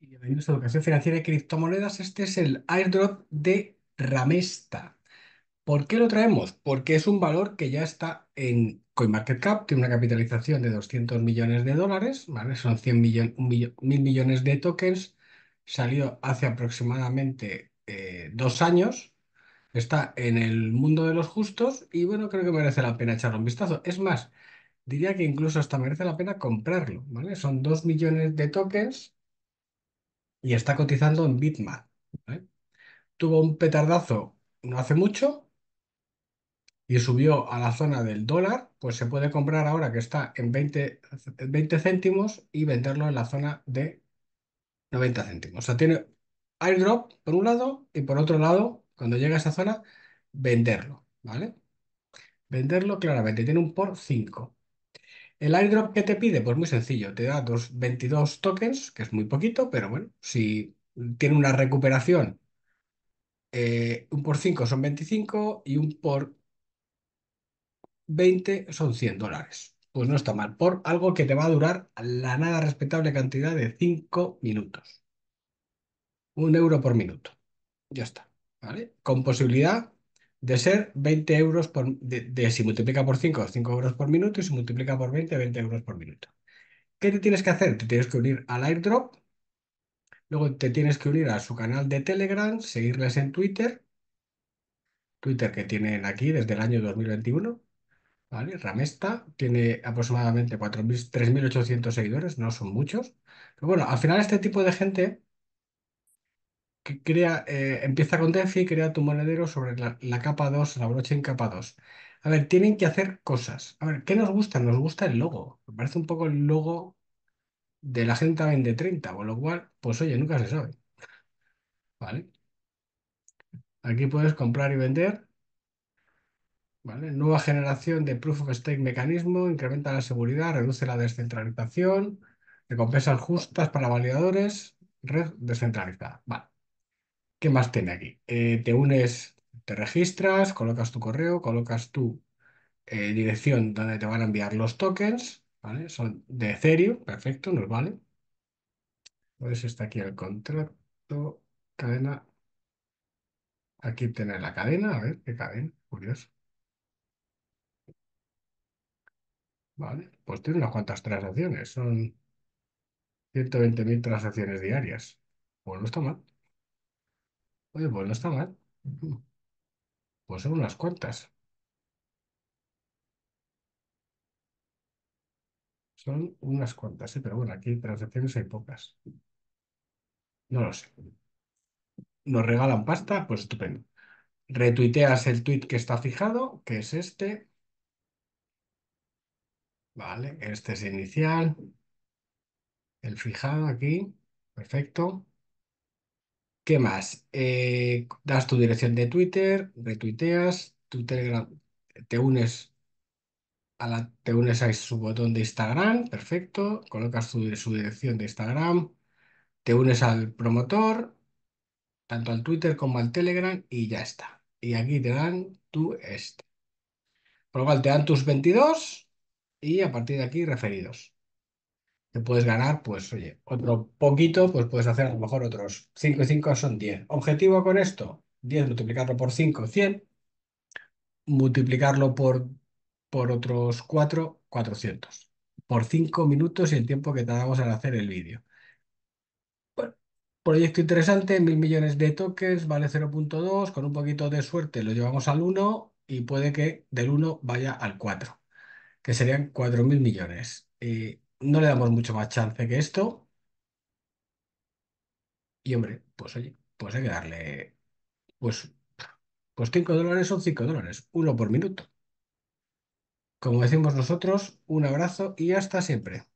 Y bienvenidos a Educación Financiera y Criptomonedas. Este es el airdrop de Ramesta. ¿Por qué lo traemos? Porque es un valor que ya está en CoinMarketCap, tiene una capitalización de 200 millones de dólares, ¿vale? son 100 mil millones de tokens, salió hace aproximadamente eh, dos años, está en el mundo de los justos y bueno, creo que merece la pena echarle un vistazo. Es más, diría que incluso hasta merece la pena comprarlo, ¿vale? Son 2 millones de tokens y está cotizando en Bitmap. Tuvo un petardazo no hace mucho y subió a la zona del dólar, pues se puede comprar ahora que está en 20, 20 céntimos y venderlo en la zona de 90 céntimos. O sea, tiene airdrop por un lado y por otro lado, cuando llega a esa zona, venderlo, ¿vale? Venderlo claramente, tiene un por 5. El airdrop que te pide, pues muy sencillo, te da dos, 22 tokens, que es muy poquito, pero bueno, si tiene una recuperación, eh, un por 5 son 25 y un por 20 son 100 dólares. Pues no está mal, por algo que te va a durar la nada respetable cantidad de 5 minutos. Un euro por minuto. Ya está. ¿Vale? Con posibilidad de ser 20 euros por, de, si multiplica por 5, 5 euros por minuto y si multiplica por 20, 20 euros por minuto. ¿Qué te tienes que hacer? Te tienes que unir al airdrop, luego te tienes que unir a su canal de Telegram, seguirles en Twitter, Twitter que tienen aquí desde el año 2021, ¿vale? Ramesta tiene aproximadamente 3.800 seguidores, no son muchos, pero bueno, al final este tipo de gente crea, eh, empieza con DeFi y crea tu monedero sobre la, capa 2, la brocha en capa 2. A ver, tienen que hacer cosas. A ver, ¿qué nos gusta? Nos gusta el logo. Me parece un poco el logo de la gente 2030, con lo cual, pues oye, nunca se sabe. ¿Vale? Aquí puedes comprar y vender. ¿Vale? Nueva generación de proof of stake mecanismo, incrementa la seguridad, reduce la descentralización, recompensas justas para validadores, red descentralizada. Vale. ¿Qué más tiene aquí? Eh, te unes, te registras, colocas tu correo, colocas tu eh, dirección donde te van a enviar los tokens, ¿vale? Son de Ethereum, perfecto, nos vale. Pues está aquí el contrato, cadena. Aquí tiene la cadena, a ver, qué cadena, curioso. Vale, pues tiene unas cuantas transacciones, son 120.000 transacciones diarias. bueno está mal. Oye, pues no está mal. Pues son unas cuantas. Son unas cuantas, sí, pero bueno, aquí transacciones hay pocas. No lo sé. Nos regalan pasta, pues estupendo. Retuiteas el tweet que está fijado, que es este. Vale, este es inicial. El fijado aquí. Perfecto. ¿Qué más? Eh, das tu dirección de Twitter, retuiteas, te unes a la, te unes a su botón de Instagram, perfecto, colocas su, su dirección de Instagram, te unes al promotor, tanto al Twitter como al Telegram, y ya está. Y aquí te dan tu este. Por lo cual te dan tus 22 y a partir de aquí referidos te puedes ganar, pues oye, otro poquito, pues puedes hacer a lo mejor otros 5 y 5 son 10. Objetivo con esto, 10 multiplicarlo por 5, 100, multiplicarlo por, por otros 4, 400, por 5 minutos y el tiempo que tardamos en hacer el vídeo. Bueno, proyecto interesante, mil millones de toques, vale 0.2, con un poquito de suerte lo llevamos al 1 y puede que del 1 vaya al 4, que serían 4.000 millones. Eh, no le damos mucho más chance que esto. Y hombre, pues oye, pues hay que darle, pues, pues 5 dólares son 5 dólares, uno por minuto. Como decimos nosotros, un abrazo y hasta siempre.